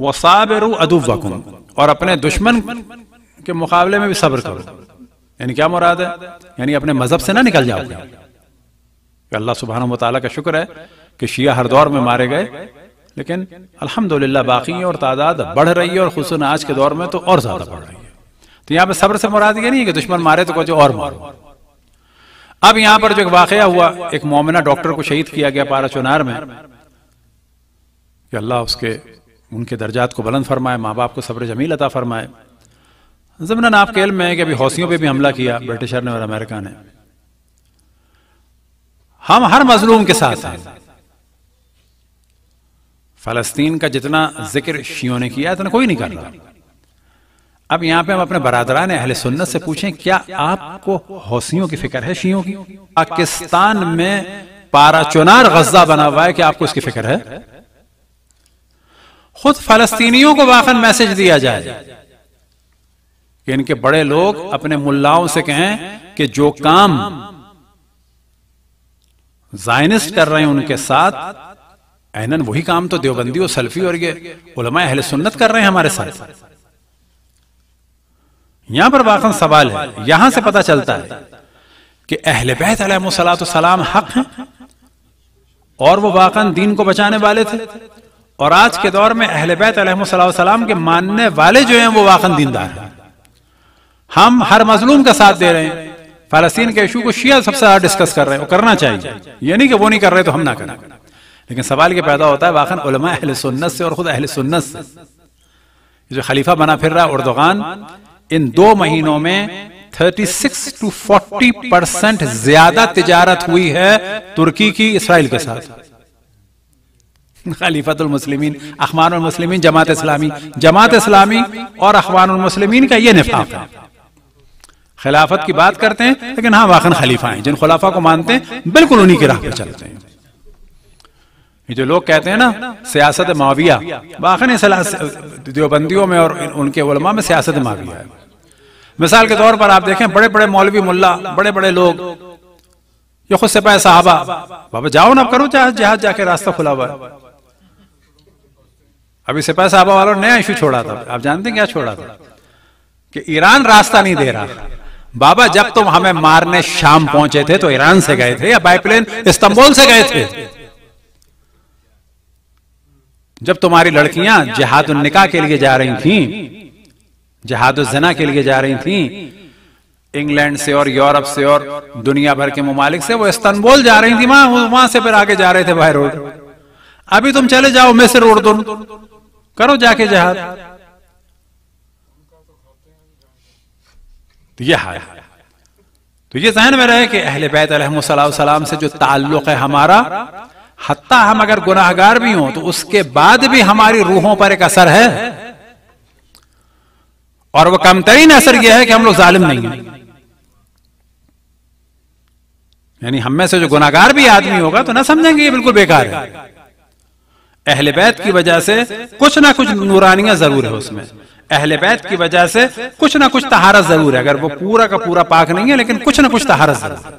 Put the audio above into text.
वसाबिर अदुबकुम और अपने दुश्मन के मुकाबले में भी सब्र करो यानी क्या मुराद है यानी अपने मजहब से ना निकल जाओ अल्लाह सुबहान मतला का शुक्र है कि शिया हर दौर में मारे गए लेकिन अल्हम्दुलिल्लाह बाकी और तादाद बढ़ रही है और खुशन आज के दौर में तो और ज्यादा बढ़ रही है तो यहाँ पे सब्र से मुराद ये नहीं है कि दुश्मन मारे तो कुछ और मारो अब यहाँ पर जो एक वाक़ हुआ एक मोमिना डॉक्टर को शहीद किया गया पारा चुनार में कि अल्लाह उसके उनके दर्जात को बुलंद फरमाए माँ बाप को सब्र जमील अता फरमाए जमन आपके इल्म में है कि अभी हौसियों पे भी हमला किया ब्रिटिशर ने और अमेरिका ने हम हर मजलूम के साथ हैं फलस्तीन का जितना जिक्र शियों ने किया इतना कोई नहीं कर रहा अब यहां पे हम अपने बरादरान अहले सुन्नत से पूछें क्या आपको हौसियों की फिक्र है शियों की पाकिस्तान में पारा चुनार गजा बना हुआ है क्या आपको इसकी फिक्र है खुद फलस्तीनियों को वाकन मैसेज दिया जाए कि इनके बड़े लोग अपने मुल्लाओं से कहें कि जो काम जायनिस्ट कर रहे हैं उनके साथ एनन वही काम तो देवबंदी और सल्फी और ये उलमा अहल सुन्नत कर रहे हैं हमारे साथ यहां पर वाकन सवाल है यहां से पता चलता है कि अहल बैत सलाम हक हैं और वो वाकन दीन को बचाने वाले थे और आज के दौर में अहल बैत सलाम के मानने वाले जो हैं वो वाकन दीनदार हैं हम हर मजलूम का साथ दे रहे हैं फलस्तीन के इशू को शिया सबसे ज्यादा डिस्कस कर रहे हैं वो करना चाहिए ये नहीं कि वो नहीं कर रहे तो हम ना करें लेकिन सवाल ये पैदा होता है वाकन उलमा अहल सुन्नत से और खुद अहल सुन्नत से जो खलीफा बना फिर रहा है उर्दगान इन दो महीनों में 36 टू 40 परसेंट ज्यादा तिजारत हुई है तुर्की की इसराइल के साथ खलीफतमसलमिन अखबार मुस्लिमीन जमात इस्लामी जमात इस्लामी और अखबार मुस्लिमीन का ये निफाफ है खिलाफत की बात करते हैं लेकिन हाँ वाकन खलीफा हैं जिन खिलाफा को मानते हैं बिल्कुल उन्हीं की राह पर चलते हैं ये जो लोग कहते हैं ना सियासत माविया वाकन देवबंदियों में और उनके उलमा में सियासत माविया है मिसाल के तौर पर आप देखें बड़े बड़े मौलवी मुल्ला बड़े बड़े लोग ये खुद सिपाही साहबा बाबा जाओ ना करो जहाज जहाज जाके रास्ता खुला हुआ है अभी सिपाही साहबा वालों ने नया इशू छोड़ा था आप जानते हैं क्या छोड़ा था कि ईरान रास्ता नहीं दे रहा बाबा जब तुम हमें मारने शाम पहुंचे थे तो ईरान से गए थे या बाईप्लेन इस्तांबुल से गए थे जब तुम्हारी लड़कियां जहाद निकाह के लिए जा रही थी जहाद जना के लिए जा रही थी इंग्लैंड से और यूरोप से और दुनिया भर के ममालिक से वो इस्तांबुल जा रही थी वहां वहां से फिर आगे जा रहे थे बाहर रोड अभी तुम चले जाओ मिस्र उर्दून करो जाके जहाद तो ये हाल है तो ये जहन में रहे कि अहले बैत सलाम से जो ताल्लुक है हमारा हत्ता हम अगर गुनाहगार भी हों तो उसके बाद भी हमारी रूहों पर एक असर है और वो कमतरीन असर यह है कि हम लोग जालिम नहीं हैं यानी हम में से जो गुनागार भी आदमी होगा तो ना समझेंगे ये बिल्कुल बेकार है अहले बैत की वजह से कुछ ना कुछ नूरानियां जरूर है उसमें अहले बैत की वजह से कुछ ना कुछ तहारत जरूर है अगर वो पूरा का पूरा पाक नहीं है लेकिन कुछ ना कुछ तहारत जरूर है